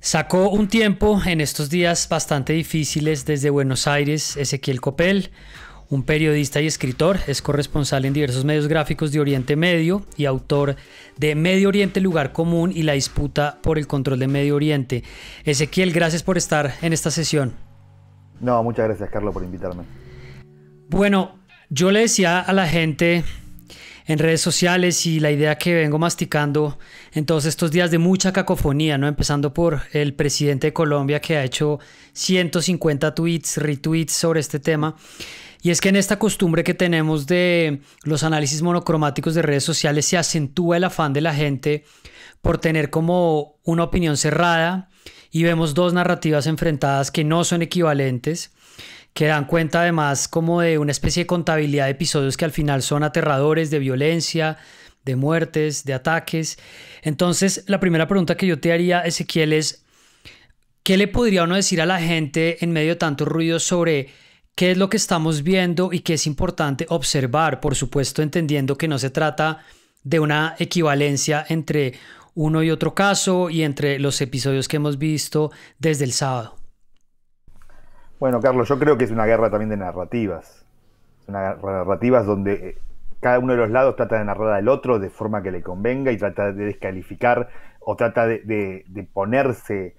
Sacó un tiempo en estos días bastante difíciles desde Buenos Aires Ezequiel Copel, un periodista y escritor, es corresponsal en diversos medios gráficos de Oriente Medio y autor de Medio Oriente, Lugar Común y la disputa por el control de Medio Oriente. Ezequiel, gracias por estar en esta sesión. No, muchas gracias Carlos por invitarme. Bueno, yo le decía a la gente en redes sociales y la idea que vengo masticando en todos estos días de mucha cacofonía, ¿no? Empezando por el presidente de Colombia que ha hecho 150 tweets, retweets sobre este tema. Y es que en esta costumbre que tenemos de los análisis monocromáticos de redes sociales se acentúa el afán de la gente por tener como una opinión cerrada y vemos dos narrativas enfrentadas que no son equivalentes que dan cuenta además como de una especie de contabilidad de episodios que al final son aterradores de violencia, de muertes, de ataques. Entonces, la primera pregunta que yo te haría, Ezequiel, es, ¿qué le podría uno decir a la gente en medio de tanto ruido sobre qué es lo que estamos viendo y qué es importante observar? Por supuesto, entendiendo que no se trata de una equivalencia entre uno y otro caso y entre los episodios que hemos visto desde el sábado. Bueno, Carlos, yo creo que es una guerra también de narrativas. Es una guerra de narrativas donde eh, cada uno de los lados trata de narrar al otro de forma que le convenga y trata de descalificar o trata de, ponerse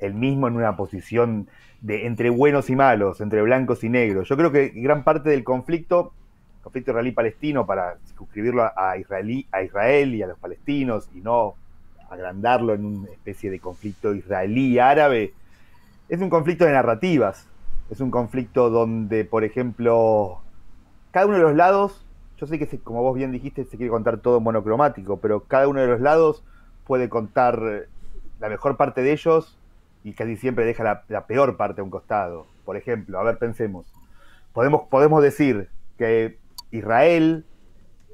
el mismo en una posición de entre buenos y malos, entre blancos y negros. Yo creo que gran parte del conflicto, conflicto israelí-palestino, para suscribirlo a, a Israel y a los palestinos y no agrandarlo en una especie de conflicto israelí-árabe, es un conflicto de narrativas. Es un conflicto donde, por ejemplo, cada uno de los lados, yo sé que como vos bien dijiste, se quiere contar todo monocromático, pero cada uno de los lados puede contar la mejor parte de ellos y casi siempre deja la, peor parte a un costado. Por ejemplo, a ver, pensemos. Podemos, podemos decir que Israel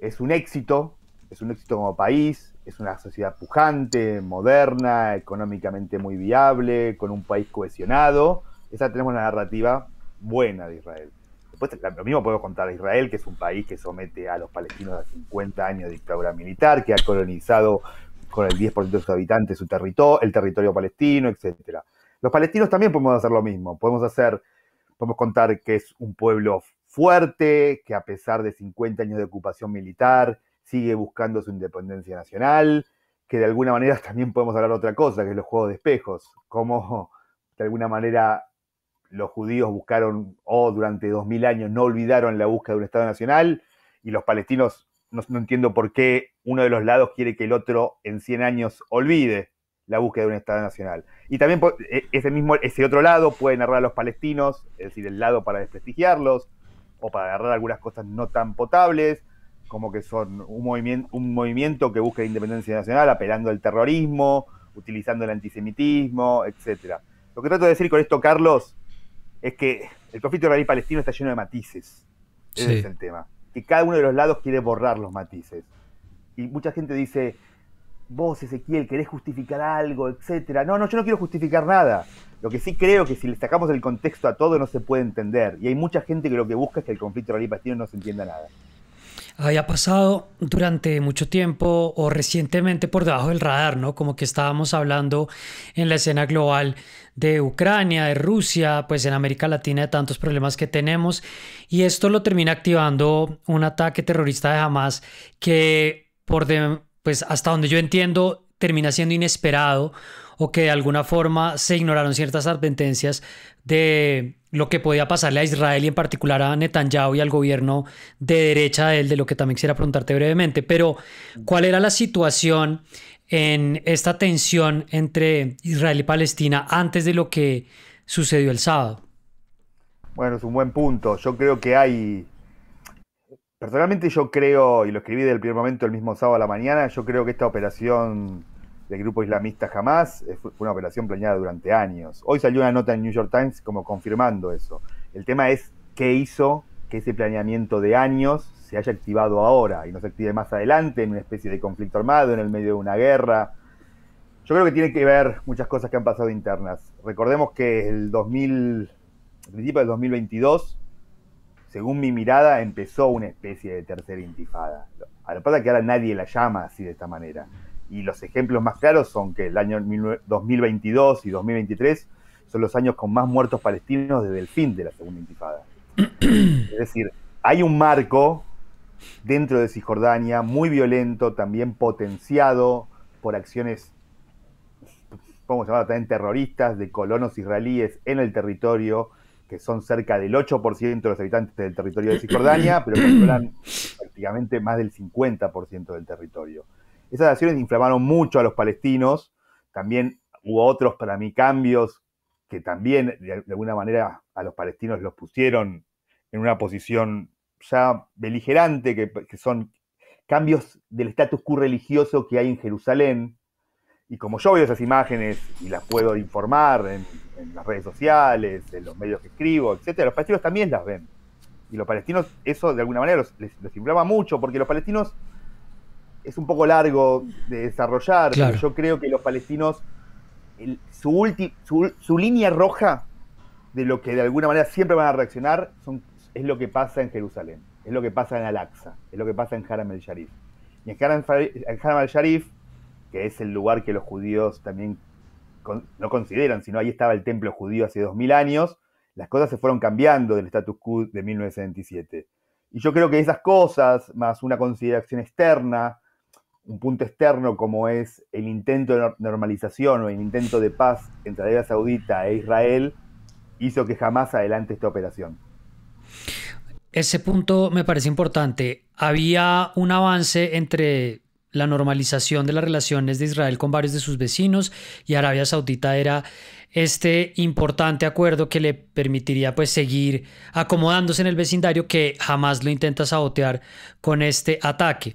es un éxito, es un éxito como país, es una sociedad pujante, moderna, económicamente muy viable, con un país cohesionado. Esa tenemos la narrativa buena de Israel. Después lo mismo puedo contar de Israel, que es un país que somete a los palestinos a 50 años de dictadura militar, que ha colonizado con el 10% de sus habitantes su territorio, el territorio palestino, etc. Los palestinos también podemos hacer lo mismo. Podemos hacer, podemos contar que es un pueblo fuerte, que a pesar de 50 años de ocupación militar, sigue buscando su independencia nacional, que de alguna manera también podemos hablar de otra cosa, que es los juegos de espejos, cómo de alguna manera los judíos buscaron, o durante dos mil años no olvidaron la búsqueda de un Estado nacional, y los palestinos, no, entiendo por qué uno de los lados quiere que el otro en 100 años olvide la búsqueda de un Estado nacional. Y también e, ese, mismo, ese otro lado puede narrar a los palestinos, es decir, el lado para desprestigiarlos, o para agarrar algunas cosas no tan potables, como que son un, movimiento, un movimiento que busca independencia nacional apelando al terrorismo, utilizando el antisemitismo, etcétera, Lo que trato de decir con esto, Carlos, es que el conflicto israelí-palestino está lleno de matices. Ese es el tema. Que cada uno de los lados quiere borrar los matices. Y mucha gente dice, vos Ezequiel querés justificar algo, etcétera. No, no, yo no quiero justificar nada. Lo que sí creo que si le sacamos el contexto a todo no se puede entender. Y hay mucha gente que lo que busca es que el conflicto israelí-palestino no se entienda nada había pasado durante mucho tiempo o recientemente por debajo del radar, ¿no? Como que estábamos hablando en la escena global de Ucrania, de Rusia, pues en América Latina de tantos problemas que tenemos y esto lo termina activando un ataque terrorista de Hamas que por pues hasta donde yo entiendo termina siendo inesperado o que de alguna forma se ignoraron ciertas advertencias de lo que podía pasarle a Israel y en particular a Netanyahu y al gobierno de derecha de él, de lo que también quisiera preguntarte brevemente. Pero, ¿cuál era la situación en esta tensión entre Israel y Palestina antes de lo que sucedió el sábado? Bueno, es un buen punto. Yo creo que hay... Personalmente yo creo, y lo escribí del primer momento el mismo sábado a la mañana, yo creo que esta operación del grupo islamista jamás, eh, fue una operación planeada durante años. Hoy salió una nota en New York Times como confirmando eso. El tema es qué hizo que ese planeamiento de años se haya activado ahora y no se active más adelante en una especie de conflicto armado, en el medio de una guerra. Yo creo que tiene que ver muchas cosas que han pasado internas. Recordemos que el 2000, principio del 2022, según mi mirada, empezó una especie de tercera intifada. A lo que pasa es que ahora nadie la llama así de esta manera y los ejemplos más claros son que el año 2022 y 2023 son los años con más muertos palestinos desde el fin de la Segunda Intifada. Es decir, hay un marco dentro de Cisjordania muy violento, también potenciado por acciones, podemos llamarlas también terroristas, de colonos israelíes en el territorio, que son cerca del 8% de los habitantes del territorio de Cisjordania, pero que controlan prácticamente más del 50% del territorio. Esas acciones inflamaron mucho a los palestinos. También hubo otros, para mí, cambios que también, de, alguna manera, a los palestinos los pusieron en una posición ya beligerante, que, son cambios del status quo religioso que hay en Jerusalén. Y como yo veo esas imágenes y las puedo informar en, las redes sociales, en los medios que escribo, etcétera, los palestinos también las ven. Y los palestinos, eso de alguna manera los, les, les inflama mucho, porque los palestinos es un poco largo de desarrollar, yo creo que los palestinos, su, su, línea roja de lo que de alguna manera siempre van a reaccionar es lo que pasa en Jerusalén, es lo que pasa en Al-Aqsa, es lo que pasa en Haram el-Sharif. Y en Haram, al sharif que es el lugar que los judíos también no consideran, sino ahí estaba el templo judío hace dos 2000 años, las cosas se fueron cambiando del status quo de 1977. Y yo creo que esas cosas, más una consideración externa, un punto externo como es el intento de normalización o el intento de paz entre Arabia Saudita e Israel hizo que jamás adelante esta operación. Ese punto me parece importante. Había un avance entre la normalización de las relaciones de Israel con varios de sus vecinos y Arabia Saudita era este importante acuerdo que le permitiría pues seguir acomodándose en el vecindario que jamás lo intenta sabotear con este ataque.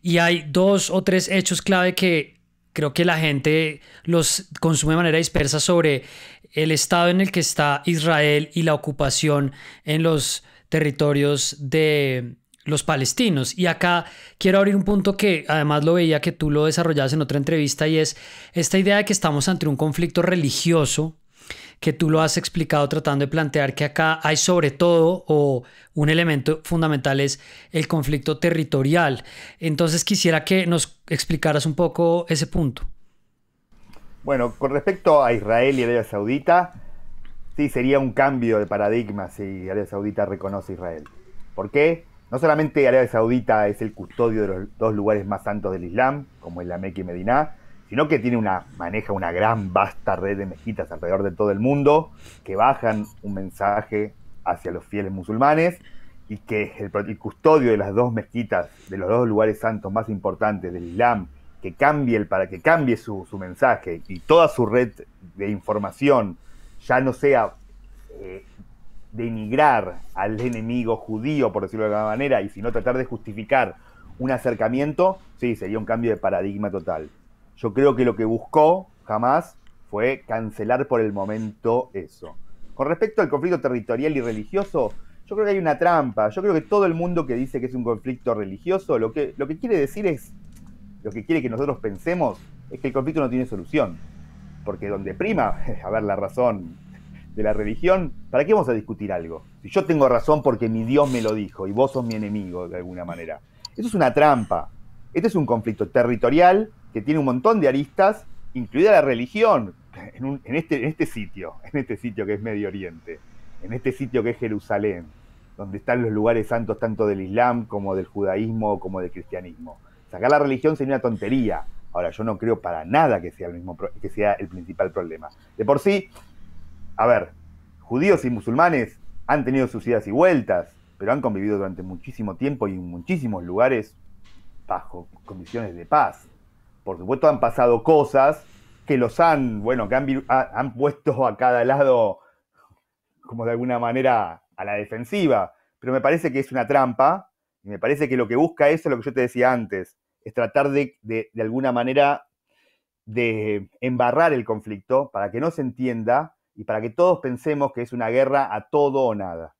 Y hay dos o tres hechos clave que creo que la gente los consume de manera dispersa sobre el estado en el que está Israel y la ocupación en los territorios de los palestinos. Y acá quiero abrir un punto que además lo veía que tú lo desarrollabas en otra entrevista y es esta idea de que estamos ante un conflicto religioso que tú lo has explicado tratando de plantear que acá hay sobre todo o un elemento fundamental es el conflicto territorial. Entonces quisiera que nos explicaras un poco ese punto. Bueno, con respecto a Israel y Arabia Saudita, sí sería un cambio de paradigma si Arabia Saudita reconoce a Israel. ¿Por qué? No solamente Arabia Saudita es el custodio de los dos lugares más santos del Islam, como es la Meca y Medina, sino que tiene maneja una gran vasta red de mezquitas alrededor de todo el mundo que bajan un mensaje hacia los fieles musulmanes y que el, el custodio de las dos mezquitas, de los dos lugares santos más importantes del Islam, que cambie el, para que cambie su, mensaje y toda su red de información ya no sea eh, denigrar al enemigo judío, por decirlo de alguna manera, y si no tratar de justificar un acercamiento, sí, sería un cambio de paradigma total. Yo creo que lo que buscó jamás fue cancelar por el momento eso. Con respecto al conflicto territorial y religioso, yo creo que hay una trampa. Yo creo que todo el mundo que dice que es un conflicto religioso, lo que, lo que quiere decir es, lo que quiere que nosotros pensemos es que el conflicto no tiene solución. Porque donde prima, a ver, la razón de la religión, ¿para qué vamos a discutir algo? Si yo tengo razón porque mi Dios me lo dijo y vos sos mi enemigo de alguna manera. Eso es una trampa. Este es un conflicto territorial que tiene un montón de aristas, incluida la religión, en, este, en este sitio, en este sitio que es Medio Oriente, en este sitio que es Jerusalén, donde están los lugares santos tanto del Islam como del judaísmo como del cristianismo. Sacar la religión sería una tontería. Ahora, yo no creo para nada que sea, el mismo, que sea el principal problema. De por sí, a ver, judíos y musulmanes han tenido sus idas y vueltas, pero han convivido durante muchísimo tiempo y en muchísimos lugares bajo condiciones de paz. Por supuesto han pasado cosas que los han, bueno, que han, puesto a cada lado como de alguna manera a la defensiva, pero me parece que es una trampa y me parece que lo que busca eso es lo que yo te decía antes, es tratar de, de alguna manera de embarrar el conflicto para que no se entienda y para que todos pensemos que es una guerra a todo o nada.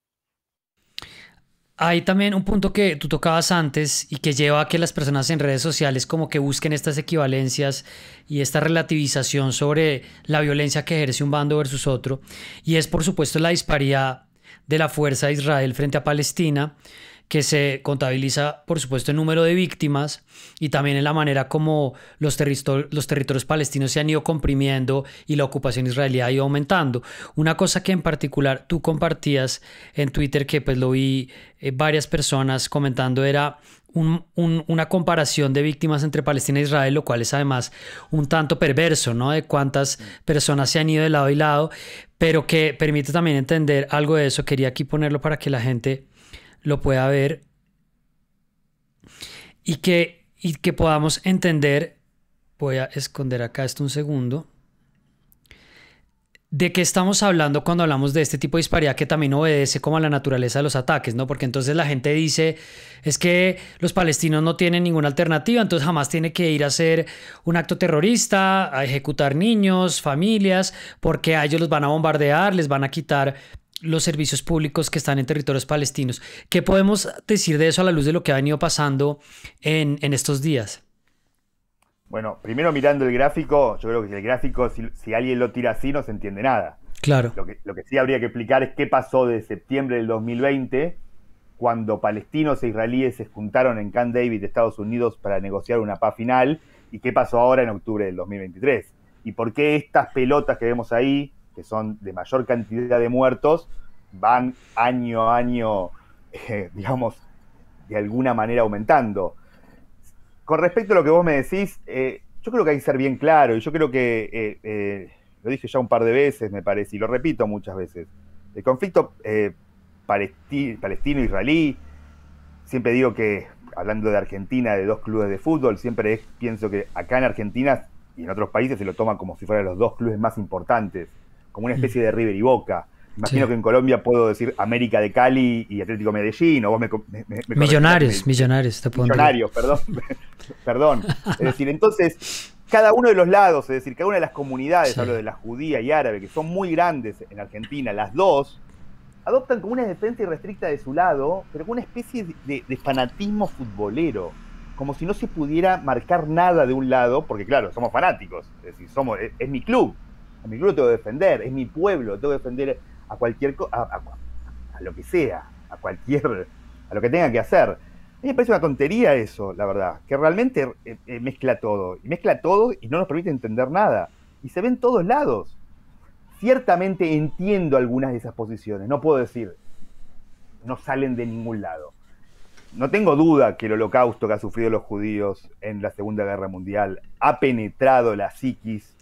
Hay también un punto que tú tocabas antes y que lleva a que las personas en redes sociales como que busquen estas equivalencias y esta relativización sobre la violencia que ejerce un bando versus otro. Y es por supuesto la disparidad de la fuerza de Israel frente a Palestina que se contabiliza, por supuesto, el número de víctimas y también en la manera como los, territorios palestinos se han ido comprimiendo y la ocupación israelí ha ido aumentando. Una cosa que en particular tú compartías en Twitter, que pues lo vi eh, varias personas comentando, era una comparación de víctimas entre Palestina e Israel, lo cual es además un tanto perverso, ¿no? De cuántas personas se han ido de lado y lado, pero que permite también entender algo de eso. Quería aquí ponerlo para que la gente lo pueda ver y que, y que podamos entender, voy a esconder acá esto un segundo, de qué estamos hablando cuando hablamos de este tipo de disparidad que también obedece como a la naturaleza de los ataques, ¿no? Porque entonces la gente dice, es que los palestinos no tienen ninguna alternativa, entonces jamás tiene que ir a hacer un acto terrorista, a ejecutar niños, familias, porque a ellos los van a bombardear, les van a quitar los servicios públicos que están en territorios palestinos. ¿Qué podemos decir de eso a la luz de lo que ha venido pasando en, estos días? Bueno, primero mirando el gráfico, yo creo que el gráfico, si, alguien lo tira así, no se entiende nada. Claro. Lo que, sí habría que explicar es qué pasó de septiembre del 2020, cuando palestinos e israelíes se juntaron en Camp David, de Estados Unidos, para negociar una paz final, y qué pasó ahora en octubre del 2023. Y por qué estas pelotas que vemos ahí, que son de mayor cantidad de muertos, van año a año, eh, digamos, de alguna manera aumentando. Con respecto a lo que vos me decís, eh, yo creo que hay que ser bien claro, y yo creo que, eh, lo dije ya un par de veces, me parece, y lo repito muchas veces, el conflicto palestino-israelí, siempre digo que, hablando de Argentina, de dos clubes de fútbol, siempre pienso que acá en Argentina y en otros países se lo toman como si fueran los dos clubes más importantes como una especie de River y Boca. Imagino que en Colombia puedo decir América de Cali y Atlético Medellín, o Millonarios, millonarios, perdón. perdón. Es decir, entonces, cada uno de los lados, es decir, cada una de las comunidades, hablo de la judía y árabe, que son muy grandes en Argentina, las dos, adoptan como una defensa irrestricta de su lado, pero con una especie de, fanatismo futbolero como si no se pudiera marcar nada de un lado, porque claro, somos fanáticos, es decir, somos, es mi club a mi club tengo que defender, es mi pueblo, tengo que defender a cualquier a, a, lo que sea, a cualquier, a lo que tenga que hacer. A mí me parece una tontería eso, la verdad, que realmente eh, eh, mezcla todo, y mezcla todo y no nos permite entender nada, y se ven todos lados. Ciertamente entiendo algunas de esas posiciones, no puedo decir, no salen de ningún lado. No tengo duda que el holocausto que han sufrido los judíos en la Segunda Guerra Mundial ha penetrado la psiquis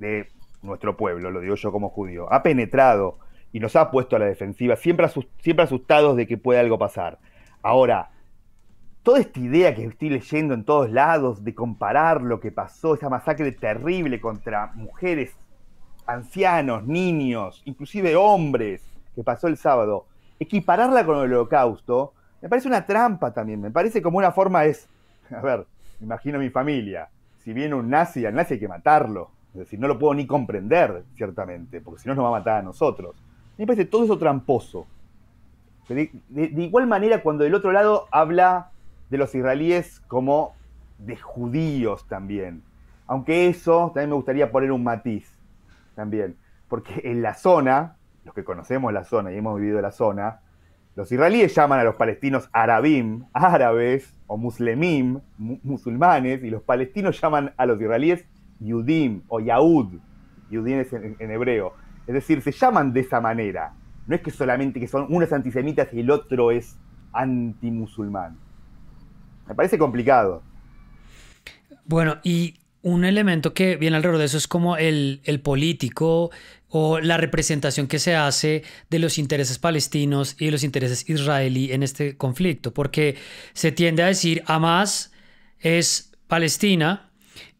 de nuestro pueblo, lo digo yo como judío, ha penetrado y nos ha puesto a la defensiva, siempre, siempre asustados de que puede algo pasar. Ahora, toda esta idea que estoy leyendo en todos lados de comparar lo que pasó, esa masacre terrible contra mujeres, ancianos, niños, inclusive hombres, que pasó el sábado, equipararla con el holocausto, me parece una trampa también, me parece como una forma es, a ver, imagino mi familia, si viene un nazi, al nazi hay que matarlo, es decir, no lo puedo ni comprender, ciertamente, porque si no nos va a matar a nosotros. Me parece todo eso tramposo. De, igual manera, cuando del otro lado habla de los israelíes como de judíos también. Aunque eso también me gustaría poner un matiz también. Porque en la zona, los que conocemos la zona y hemos vivido la zona, los israelíes llaman a los palestinos arabim, árabes o muslemim, musulmanes, y los palestinos llaman a los israelíes Yudim o Yahud, Yudim es en, hebreo, es decir, se llaman de esa manera. No es que solamente que son unos antisemitas y el otro es antimusulmán. Me parece complicado. Bueno, y un elemento que viene alrededor de eso es como el, el político o la representación que se hace de los intereses palestinos y de los intereses israelí en este conflicto, porque se tiende a decir Hamas es Palestina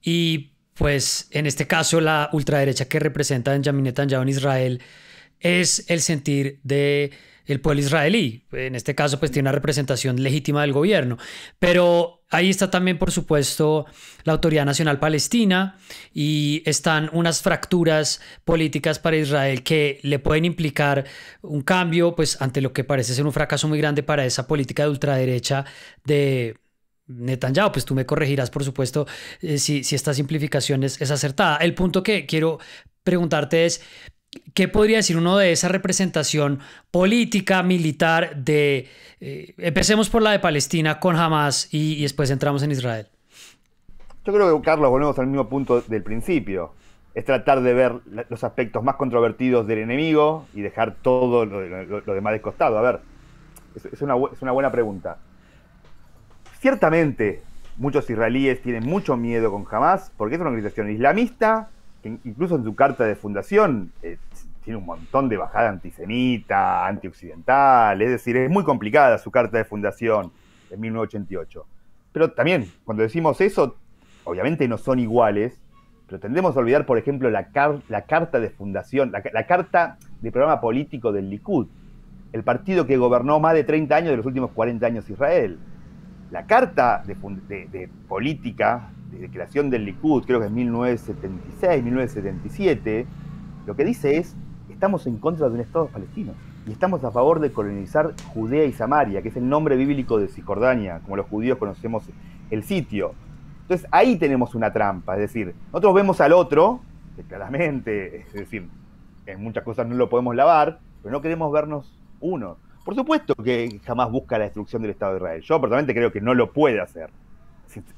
y pues en este caso la ultraderecha que representa Benjamin Netanyahu en Israel es el sentir de el pueblo israelí. En este caso, pues tiene una representación legítima del gobierno. Pero ahí está también, por supuesto, la Autoridad Nacional Palestina y están unas fracturas políticas para Israel que le pueden implicar un cambio, pues ante lo que parece ser un fracaso muy grande para esa política de ultraderecha de Netanyahu, pues tú me corregirás, por supuesto, eh, si, esta simplificación es, acertada. El punto que quiero preguntarte es, ¿Qué podría decir uno de esa representación política, militar de... Eh, empecemos por la de Palestina con Hamas y, después entramos en Israel? Yo creo que, Carlos, volvemos al mismo punto del principio. Es tratar de ver los aspectos más controvertidos del enemigo y dejar todo lo, demás lo demás A ver, es una buena pregunta. Ciertamente, muchos israelíes tienen mucho miedo con Hamas porque es una organización islamista, que incluso en su carta de fundación eh, tiene un montón de bajada antisemita, antioccidental, es decir, es muy complicada su carta de fundación en 1988. Pero también, cuando decimos eso, obviamente no son iguales, pero tendemos a olvidar, por ejemplo, la, la carta de fundación, la, la, carta de programa político del Likud, el partido que gobernó más de 30 años de los últimos 40 años Israel la carta de, política, de creación del Likud, creo que es 1976, 1977, lo que dice es, estamos en contra de un Estado palestino y estamos a favor de colonizar Judea y Samaria, que es el nombre bíblico de Cisjordania, como los judíos conocemos el sitio. Entonces ahí tenemos una trampa, es decir, nosotros vemos al otro, que claramente, es decir, en muchas cosas no lo podemos lavar, pero no queremos vernos uno. Por supuesto que jamás busca la destrucción del Estado de Israel. Yo personalmente creo que no lo puede hacer.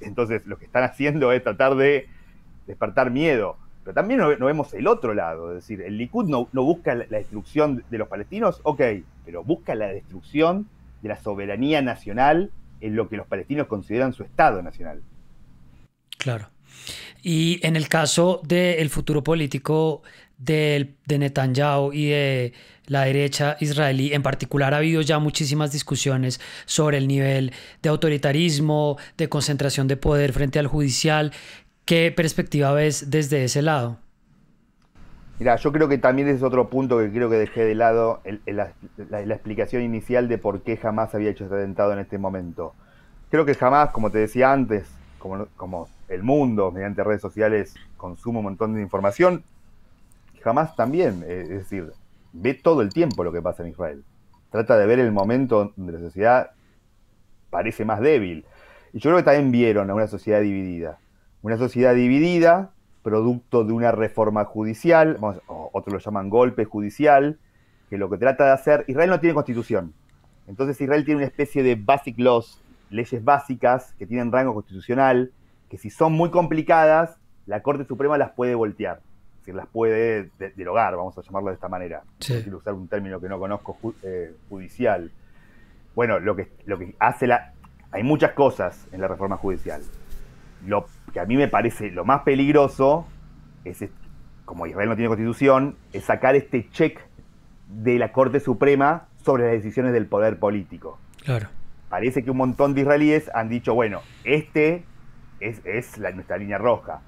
Entonces lo que están haciendo es tratar de despertar miedo. Pero también no, vemos el otro lado, es decir, el Likud no, busca la, destrucción de los palestinos, ok, pero busca la destrucción de la soberanía nacional en lo que los palestinos consideran su Estado nacional. Claro. Y en el caso del futuro político de, de Netanyahu y de la derecha israelí. En particular ha habido ya muchísimas discusiones sobre el nivel de autoritarismo, de concentración de poder frente al judicial. ¿Qué perspectiva ves desde ese lado? Mira, yo creo que también es otro punto que creo que dejé de lado la, explicación inicial de por qué jamás había hecho este atentado en este momento. Creo que jamás, como te decía antes, como, como el mundo mediante redes sociales consume un montón de información, jamás también, eh, es decir, ve todo el tiempo lo que pasa en Israel. Trata de ver el momento donde la sociedad parece más débil. Y yo creo que también vieron a una sociedad dividida. Una sociedad dividida, producto de una reforma judicial, otros lo llaman golpe judicial, que lo que trata de hacer, Israel no tiene constitución. Entonces Israel tiene una especie de basic laws, leyes básicas que tienen rango constitucional, que si son muy complicadas, la Corte Suprema las puede voltear si las puede derogar, vamos a llamarlo de esta manera. usar un término que no conozco, eh, judicial. Bueno, lo que, lo que hace la... Hay muchas cosas en la reforma judicial. Lo que a mí me parece lo más peligroso es, como Israel no tiene constitución, es sacar este check de la Corte Suprema sobre las decisiones del poder político. Claro. Parece que un montón de israelíes han dicho, bueno, este es, es la, nuestra línea roja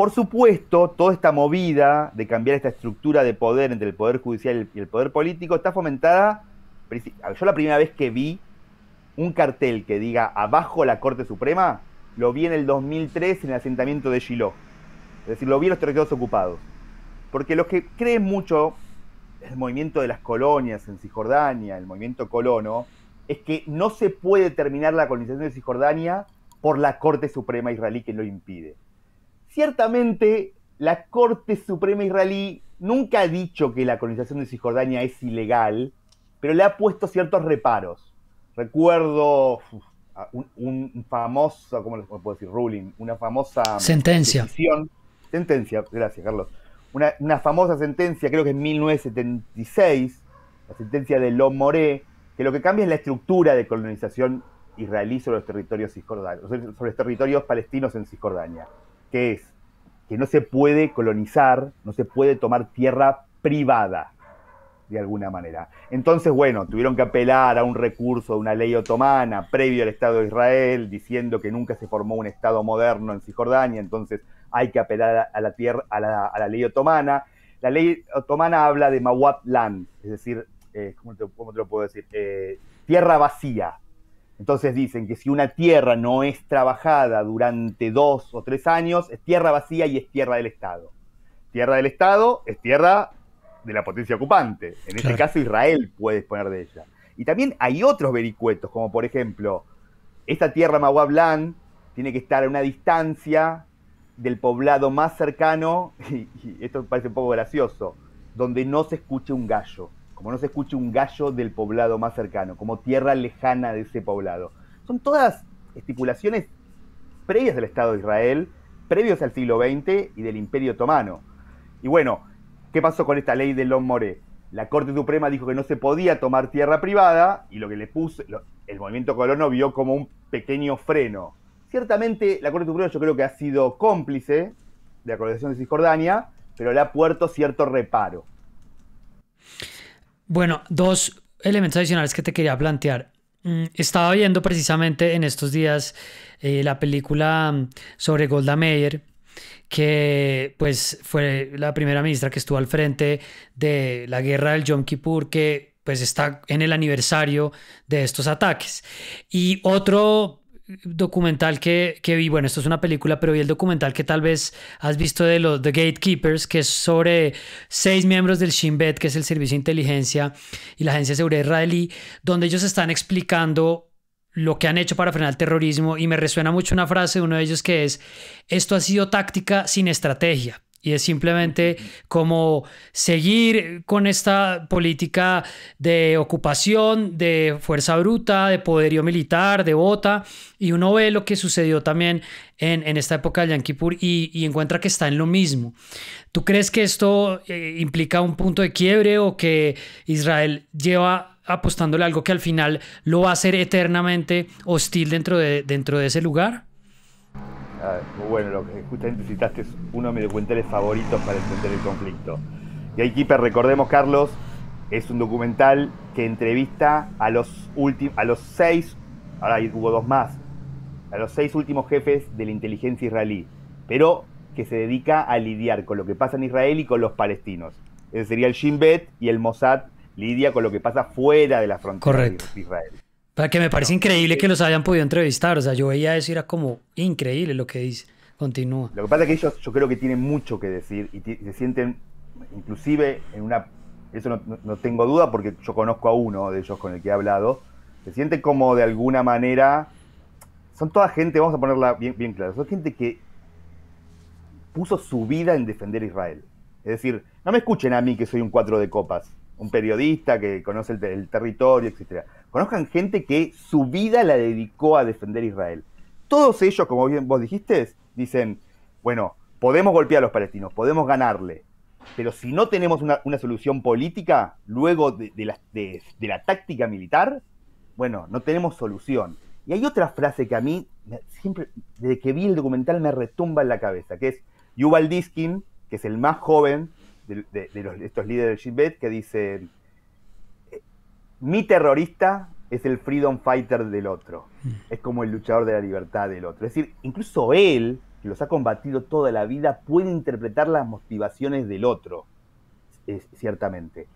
por supuesto, toda esta movida de cambiar esta estructura de poder entre el poder judicial y el poder político está fomentada. Yo la primera vez que vi un cartel que diga abajo la Corte Suprema, lo vi en el 2003 en el asentamiento de Giló. Es decir, lo vi en los territorios ocupados. Porque lo que cree mucho el movimiento de las colonias en Cisjordania, el movimiento colono, es que no se puede terminar la colonización de Cisjordania por la Corte Suprema israelí que lo impide. Ciertamente, la Corte Suprema israelí nunca ha dicho que la colonización de Cisjordania es ilegal, pero le ha puesto ciertos reparos. Recuerdo un, famoso, ¿cómo les puedo decir? Ruling, una famosa sentencia. sentencia, gracias Carlos. Una, famosa sentencia, creo que es 1976, la sentencia de Lo Moré, que lo que cambia es la estructura de colonización israelí sobre los territorios, sobre los territorios palestinos en Cisjordania que es que no se puede colonizar, no se puede tomar tierra privada, de alguna manera. Entonces, bueno, tuvieron que apelar a un recurso de una ley otomana previo al Estado de Israel, diciendo que nunca se formó un Estado moderno en Cisjordania, entonces hay que apelar a la, a la, ley otomana. La ley otomana habla de Mawat Land, es decir, eh, ¿cómo, te, lo puedo decir? Eh, tierra vacía, entonces dicen que si una tierra no es trabajada durante dos o tres años, es tierra vacía y es tierra del Estado. Tierra del Estado es tierra de la potencia ocupante. En este caso, Israel puede disponer de ella. Y también hay otros vericuetos, como por ejemplo, esta tierra Maguablan tiene que estar a una distancia del poblado más cercano, y esto parece un poco gracioso, donde no se escuche un gallo como no se escuche un gallo del poblado más cercano, como tierra lejana de ese poblado. Son todas estipulaciones previas del Estado de Israel, previos al siglo XX y del Imperio Otomano. Y bueno, ¿qué pasó con esta ley de Lom Moré? La Corte Suprema dijo que no se podía tomar tierra privada y lo que le puso, el movimiento colono vio como un pequeño freno. Ciertamente la Corte Suprema yo creo que ha sido cómplice de la colonización de Cisjordania, pero le ha puesto cierto reparo. Bueno, dos elementos adicionales que te quería plantear. Mm, estaba viendo precisamente en estos días eh, la película mm, sobre Golda Meir, que pues fue la primera ministra que estuvo al frente de la guerra del Yom Kippur, que pues está en el aniversario de estos ataques. Y otro documental que, vi, bueno, esto es una película, pero vi el documental que tal vez has visto de los The Gatekeepers, que es sobre seis miembros del Shin Bet, que es el Servicio de Inteligencia y la Agencia de Seguridad Israelí, donde ellos están explicando lo que han hecho para frenar el terrorismo y me resuena mucho una frase de uno de ellos que es, esto ha sido táctica sin estrategia, y es simplemente como seguir con esta política de ocupación, de fuerza bruta, de poderío militar, de bota. Y uno ve lo que sucedió también en, esta época de yan y, y, encuentra que está en lo mismo. ¿Tú crees que esto eh, implica un punto de quiebre o que Israel lleva apostándole algo que al final lo va a hacer eternamente hostil dentro dentro de ese lugar? Ah, bueno, lo que justamente citaste es uno de mis documentales favoritos para entender el conflicto. Y Keeper, recordemos, Carlos, es un documental que entrevista a los, últimos, a los seis, ahora hubo dos más, a los seis últimos jefes de la inteligencia israelí, pero que se dedica a lidiar con lo que pasa en Israel y con los palestinos. Ese sería el Shin Bet y el Mossad lidia con lo que pasa fuera de la frontera Correcto. de Israel. O sea, que me parece increíble eh, que los hayan podido entrevistar. O sea, yo veía eso era como increíble lo que dice. Continúa. Lo que pasa es que ellos, yo creo que tienen mucho que decir y se sienten, inclusive en una. Eso no, tengo duda porque yo conozco a uno de ellos con el que he hablado. Se sienten como de alguna manera. Son toda gente, vamos a ponerla bien, bien clara, son gente que puso su vida en defender Israel. Es decir, no me escuchen a mí que soy un cuatro de copas, un periodista que conoce el, el territorio, etcétera conozcan gente que su vida la dedicó a defender Israel. Todos ellos, como bien vos dijiste, dicen, bueno, podemos golpear a los palestinos, podemos ganarle, pero si no tenemos una, solución política luego de, la, de, la táctica militar, bueno, no tenemos solución. Y hay otra frase que a mí siempre, desde que vi el documental, me retumba en la cabeza, que es Yuval Diskin, que es el más joven de, estos líderes de Shin que dice, mi terrorista es el freedom fighter del otro, es como el luchador de la libertad del otro. Es decir, incluso él, que los ha combatido toda la vida, puede interpretar las motivaciones del otro, ciertamente.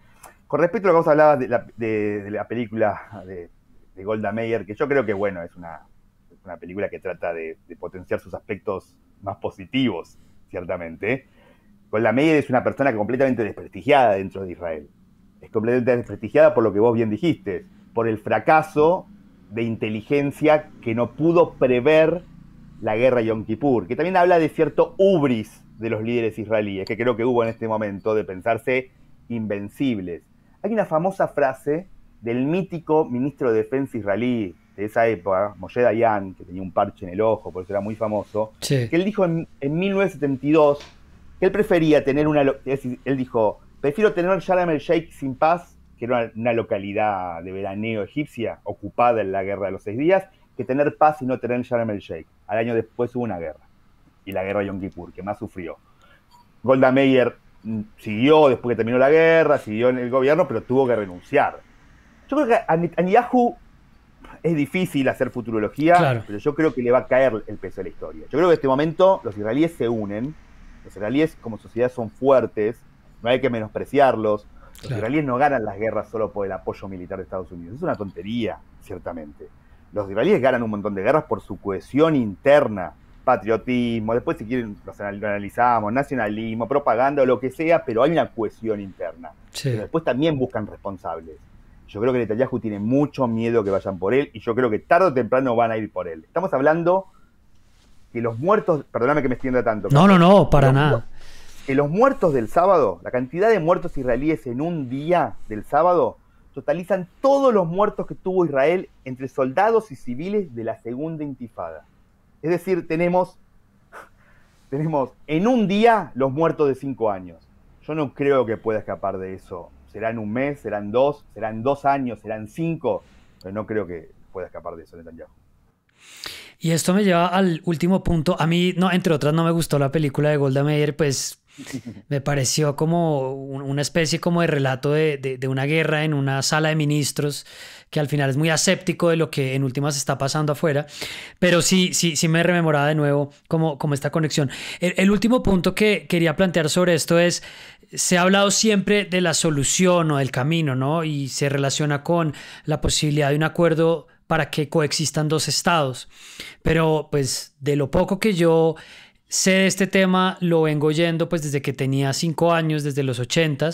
Con respecto a lo que vos hablabas de la, película de, Golda Meir, que yo creo que, bueno, es una, una película que trata de, potenciar sus aspectos más positivos, ciertamente. Golda Meir es una persona completamente desprestigiada dentro de Israel es completamente desprestigiada por lo que vos bien dijiste, por el fracaso de inteligencia que no pudo prever la guerra de Yom Kippur, que también habla de cierto ubris de los líderes israelíes, que creo que hubo en este momento, de pensarse invencibles. Hay una famosa frase del mítico ministro de Defensa israelí de esa época, Moshe Dayan, que tenía un parche en el ojo, por era muy famoso, que él dijo en 1972 que él prefería tener una... Él dijo, Prefiero tener Sharm el Sheikh sin paz, que era una localidad de veraneo egipcia ocupada en la Guerra de los Seis Días, que tener paz y no tener Sharm el Sheikh. Al año después hubo una guerra, y la guerra de Yom Kippur, que más sufrió. Golda Meir mm, siguió después que terminó la guerra, siguió en el gobierno, pero tuvo que renunciar. Yo creo que a Netanyahu es difícil hacer futurología, pero yo creo que le va a caer el peso de la historia. Yo creo que en este momento los israelíes se unen, los israelíes como sociedad son fuertes, no hay que menospreciarlos. Los israelíes no ganan las guerras solo por el apoyo militar de Estados Unidos. Es una tontería, ciertamente. Los israelíes ganan un montón de guerras por su cohesión interna, patriotismo, después si quieren lo analizamos, nacionalismo, propaganda lo que sea, pero hay una cohesión interna. después también buscan responsables. Yo creo que Netanyahu tiene mucho miedo que vayan por él y yo creo que tarde o temprano van a ir por él. Estamos hablando que los muertos, perdóname que me extienda tanto. No, no, no, para nada que los muertos del sábado, la cantidad de muertos israelíes en un día del sábado, totalizan todos los muertos que tuvo Israel entre soldados y civiles de la segunda intifada. Es decir, tenemos, tenemos en un día los muertos de cinco años. Yo no creo que pueda escapar de eso. Serán un mes, serán dos, serán dos años, serán cinco, pero no creo que pueda escapar de eso Netanyahu. Y esto me lleva al último punto. A mí, no, entre otras, no me gustó la película de Golda Meir, pues me pareció como una especie como de relato de, una guerra en una sala de ministros que al final es muy aséptico de lo que en últimas está pasando afuera, pero sí, sí, sí me rememoraba de nuevo como, como esta conexión. El, el último punto que quería plantear sobre esto es, se ha hablado siempre de la solución o del camino, ¿no? Y se relaciona con la posibilidad de un acuerdo para que coexistan dos estados, pero pues de lo poco que yo sé de este tema, lo vengo oyendo pues desde que tenía cinco años, desde los 80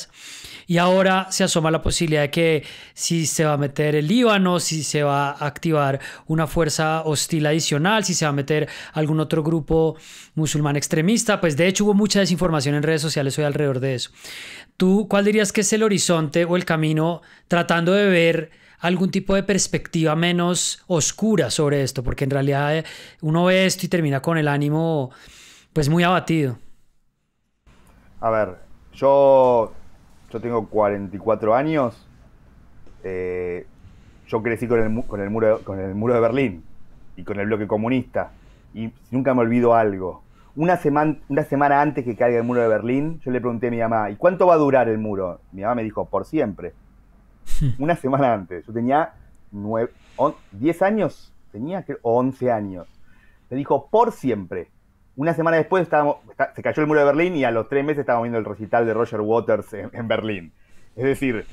y ahora se asoma la posibilidad de que si se va a meter el Líbano, si se va a activar una fuerza hostil adicional, si se va a meter algún otro grupo musulmán extremista, pues de hecho hubo mucha desinformación en redes sociales hoy alrededor de eso. ¿Tú cuál dirías que es el horizonte o el camino tratando de ver algún tipo de perspectiva menos oscura sobre esto? Porque en realidad eh, uno ve esto y termina con el ánimo pues muy abatido. A ver, yo, yo tengo 44 años. Eh, yo crecí con el, con, el muro, con el muro de Berlín y con el bloque comunista. Y nunca me olvido algo. Una semana, una semana antes que caiga el muro de Berlín, yo le pregunté a mi mamá, ¿y cuánto va a durar el muro? Mi mamá me dijo, por siempre. Una semana antes. Yo tenía 10 años, tenía que 11 años. Me dijo, por siempre. Una semana después se cayó el muro de Berlín y a los tres meses estábamos viendo el recital de Roger Waters en, Berlín. Es decir,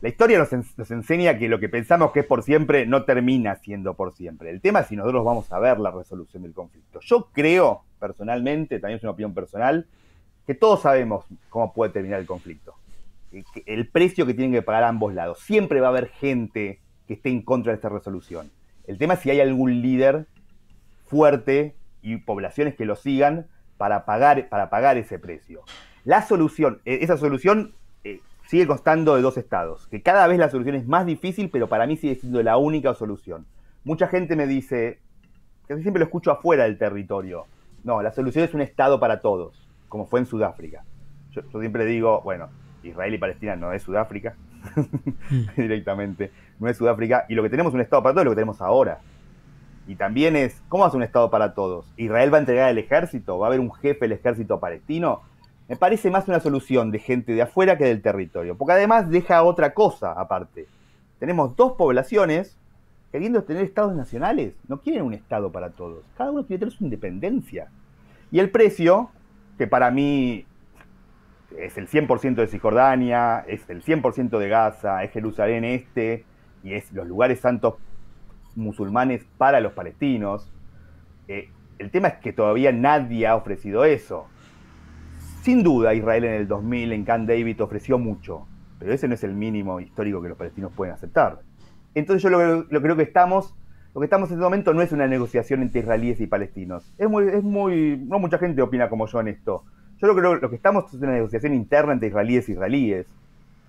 la historia nos, enseña que lo que pensamos que es por siempre no termina siendo por siempre. El tema es si nosotros vamos a ver la resolución del conflicto. Yo creo, personalmente, también es una opinión personal, que todos sabemos cómo puede terminar el conflicto. El, el precio que tienen que pagar ambos lados. Siempre va a haber gente que esté en contra de esta resolución. El tema es si hay algún líder fuerte y poblaciones que lo sigan para pagar, para pagar ese precio. La solución, e, esa solución eh, sigue constando de dos estados, que cada vez la solución es más difícil, pero para mí sigue siendo la única solución. Mucha gente me dice, casi siempre lo escucho afuera del territorio, no, la solución es un estado para todos, como fue en Sudáfrica. Yo, siempre digo, bueno, Israel y Palestina no es Sudáfrica, mm. directamente, no es Sudáfrica, y lo que tenemos es un estado para todos lo que tenemos ahora. Y también es, ¿cómo hace un Estado para todos? ¿Israel va a entregar el ejército? ¿Va a haber un jefe del ejército palestino? Me parece más una solución de gente de afuera que del territorio, porque además deja otra cosa aparte. Tenemos dos poblaciones queriendo tener estados nacionales, no quieren un estado para todos, cada uno quiere tener su independencia. Y el precio, que para mí es el 100% de Cisjordania, es el 100% de Gaza, es Jerusalén Este y es los lugares santos musulmanes para los palestinos. Eh, el tema es que todavía nadie ha ofrecido eso. Sin duda, Israel en el 2000 en Camp David ofreció mucho, pero ese no es el mínimo histórico que los palestinos pueden aceptar. Entonces yo lo, creo que estamos, lo que estamos en este momento no es una negociación entre israelíes y palestinos. Es muy, es muy, no mucha gente opina como yo en esto. Yo lo creo que lo que estamos es una negociación interna entre israelíes y e israelíes,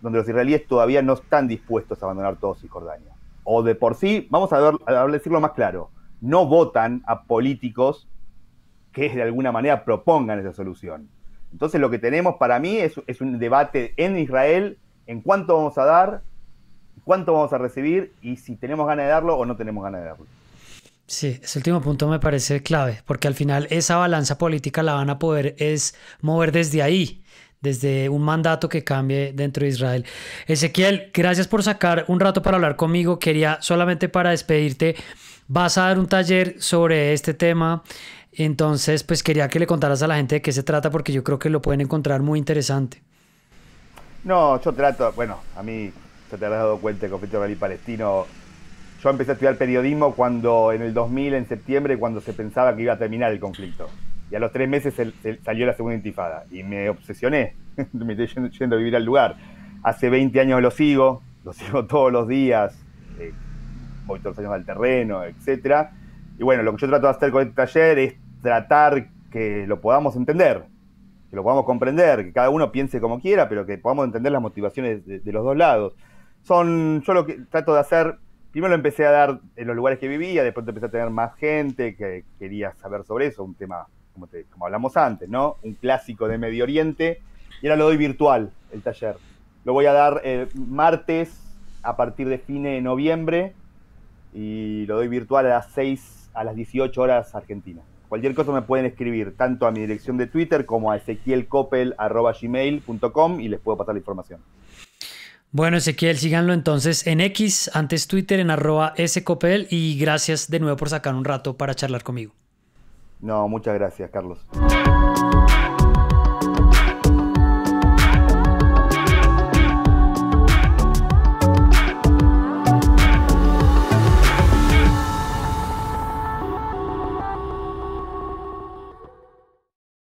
donde los israelíes todavía no están dispuestos a abandonar todo Cisjordania o de por sí, vamos a, decirlo más claro, no votan a políticos que de alguna manera propongan esa solución. Entonces lo que tenemos para mí es, un debate en Israel en cuánto vamos a dar, cuánto vamos a recibir y si tenemos ganas de darlo o no tenemos ganas de darlo. Sí, ese último punto me parece clave, porque al final esa balanza política la van a poder es mover desde ahí, desde un mandato que cambie dentro de Israel. Ezequiel, gracias por sacar un rato para hablar conmigo. Quería solamente para despedirte, vas a dar un taller sobre este tema. Entonces, pues quería que le contaras a la gente de qué se trata porque yo creo que lo pueden encontrar muy interesante. No, yo trato, bueno, a mí se te habrás dado cuenta el conflicto israelí palestino. Yo empecé a estudiar periodismo cuando en el 2000, en septiembre, cuando se pensaba que iba a terminar el conflicto y a los tres meses salió la segunda intifada y me obsesioné, me estoy yendo, a vivir al lugar. Hace 20 años lo sigo, lo sigo todos los días, eh, voy todos los años al terreno, etc. Y bueno, lo que yo trato de hacer con este taller es tratar que lo podamos entender, que lo podamos comprender, que cada uno piense como quiera, pero que podamos entender las motivaciones de, los dos lados. Son, yo lo que trato de hacer primero lo empecé a dar en los lugares que vivía, después empecé a tener más gente que quería saber sobre eso, un tema como, hablamos antes, ¿no? Un clásico de Medio Oriente. Y ahora lo doy virtual, el taller. Lo voy a dar eh, martes a partir de fin de noviembre y lo doy virtual a las 6, a las 18 horas Argentina. Cualquier cosa me pueden escribir tanto a mi dirección de Twitter como a gmail.com y les puedo pasar la información. Bueno, Ezequiel, síganlo entonces en X, antes Twitter, en arroba Copel, y gracias de nuevo por sacar un rato para charlar conmigo. No, muchas gracias, Carlos.